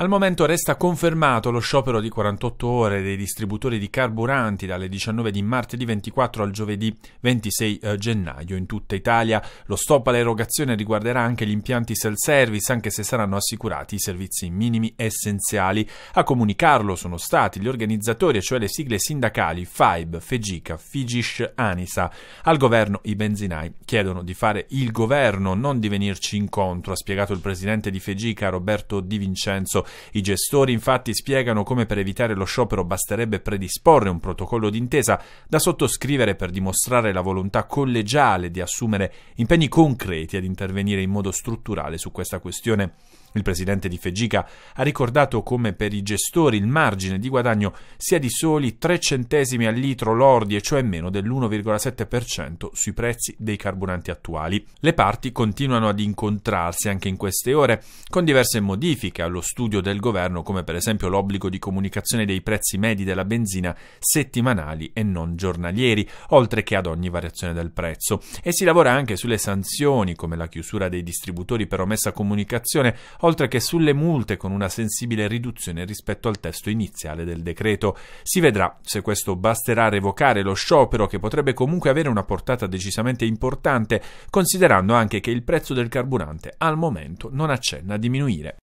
Al momento resta confermato lo sciopero di 48 ore dei distributori di carburanti dalle 19 di martedì 24 al giovedì 26 eh, gennaio in tutta Italia. Lo stop all'erogazione riguarderà anche gli impianti self-service, anche se saranno assicurati i servizi minimi essenziali. A comunicarlo sono stati gli organizzatori, cioè le sigle sindacali FIB, FEGICA, FIGISH, ANISA. Al governo i benzinai chiedono di fare il governo, non di venirci incontro, ha spiegato il presidente di FEGICA Roberto Di Vincenzo i gestori infatti spiegano come per evitare lo sciopero basterebbe predisporre un protocollo d'intesa da sottoscrivere per dimostrare la volontà collegiale di assumere impegni concreti ad intervenire in modo strutturale su questa questione. Il presidente di Fegica ha ricordato come per i gestori il margine di guadagno sia di soli 3 centesimi al litro lordi, e cioè meno dell'1,7% sui prezzi dei carburanti attuali. Le parti continuano ad incontrarsi anche in queste ore, con diverse modifiche allo studio del governo, come per esempio l'obbligo di comunicazione dei prezzi medi della benzina settimanali e non giornalieri, oltre che ad ogni variazione del prezzo. E si lavora anche sulle sanzioni, come la chiusura dei distributori per omessa comunicazione o oltre che sulle multe con una sensibile riduzione rispetto al testo iniziale del decreto. Si vedrà se questo basterà a revocare lo sciopero che potrebbe comunque avere una portata decisamente importante, considerando anche che il prezzo del carburante al momento non accenna a diminuire.